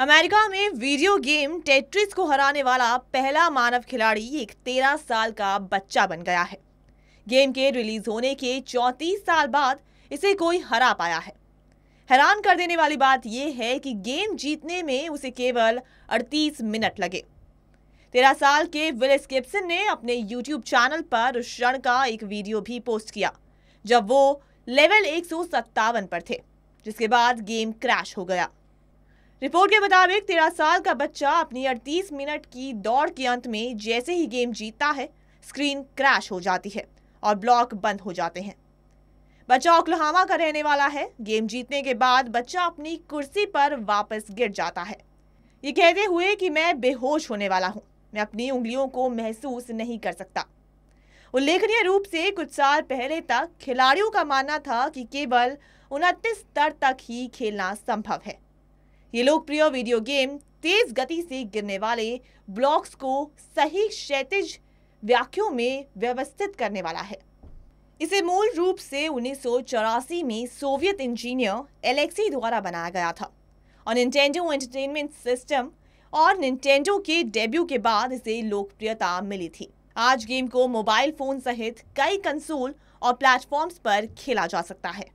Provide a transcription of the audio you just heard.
America में video game Tetris को हराने वाला पहला मानव खिलाड़ी एक तेरह साल का बच्चा बन गया है गेम के रिलीज होने के चौंतीस साल बाद इसे कोई हरा पाया है हैरान कर देने वाली बात यह है कि गेम जीतने में उसे केवल 38 मिनट लगे तेरह साल के विलिस गिप्सन ने अपने यूट्यूब चैनल पर उस क्षण का एक वीडियो भी पोस्ट किया जब वो लेवल एक पर थे जिसके बाद गेम क्रैश हो गया रिपोर्ट के मुताबिक तेरह साल का बच्चा अपनी अड़तीस मिनट की दौड़ के अंत में जैसे ही गेम जीतता है स्क्रीन क्रैश हो जाती है और ब्लॉक बंद हो जाते हैं बच्चा ओकलहामा का रहने वाला है गेम जीतने के बाद बच्चा अपनी कुर्सी पर वापस गिर जाता है ये कहते हुए कि मैं बेहोश होने वाला हूँ मैं अपनी उंगलियों को महसूस नहीं कर सकता उल्लेखनीय रूप से कुछ साल पहले तक खिलाड़ियों का मानना था कि केवल उनतीस स्तर तक ही खेलना संभव है ये लोकप्रिय वीडियो गेम तेज गति से गिरने वाले ब्लॉक्स को सही क्षेत्र व्याख्यों में व्यवस्थित करने वाला है इसे मूल रूप से उन्नीस में सोवियत इंजीनियर एलेक्सी द्वारा बनाया गया था और निंटेंडो एंटरटेनमेंट सिस्टम और निंटेंडो के डेब्यू के बाद इसे लोकप्रियता मिली थी आज गेम को मोबाइल फोन सहित कई कंसोल और प्लेटफॉर्म्स पर खेला जा सकता है